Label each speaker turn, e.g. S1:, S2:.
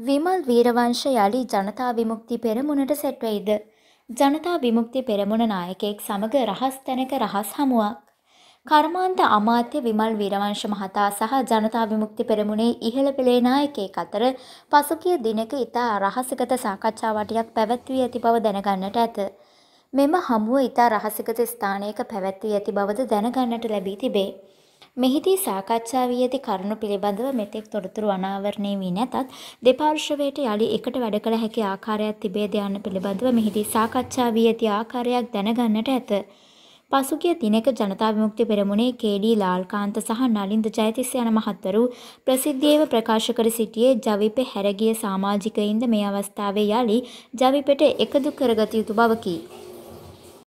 S1: විමල්
S2: වීරවංශ යළි ජනතා විමුක්ති පෙරමුණට සැට්වෙයිද. ජනතා විමුක්ති පෙරමුණ නායකයෙක් සමග රහස් තැනක රහස් හමුවක්. කර්මාන්ත අමාත්‍ය විමල් වීරවංශ මහතා සහ ජනතා විමුක්ති පෙරමුණේ ඉහළ පෙළේ නායකයෙක් අතර පසුගිය දිනක ඉතා රහසිගත සාකච්ඡා වටයක් පැවැත්වී ඇති බව දැනගන්නට ඇත. මෙම හමුව ඉතා රහසිගත ස්ථානයක පැවැත්වී ඇති බවද දැනගන්නට ලැබී තිබේ. මෙහිදී සාකච්ඡා වී ඇති කරුණු පිළිබඳව මෙතෙක් තොරතුරු අනාවරණය වී නැතත් දෙපාර්ශවයට යළි එකට වැඩ කළ හැකි ආකාරයක් තිබේද යන්න පිළිබඳව මෙහිදී සාකච්ඡා වී ඇති ආකාරයක් දැනගන්නට ඇත. පසුගිය දිනක ජනතා විමුක්ති පෙරමුණේ කේ.ඩී. ලාල්කාන්ත සහ නලින්ද ජයතිස්ස යන මහත්වරු ප්‍රසිද්ධියේව ප්‍රකාශ කර සිටියේ ජවිපෙ හැරගිය සමාජිකයින්ද මේ අවස්ථාවේ යළි ජවිපෙට එකදු කරගත යුතු බවකි.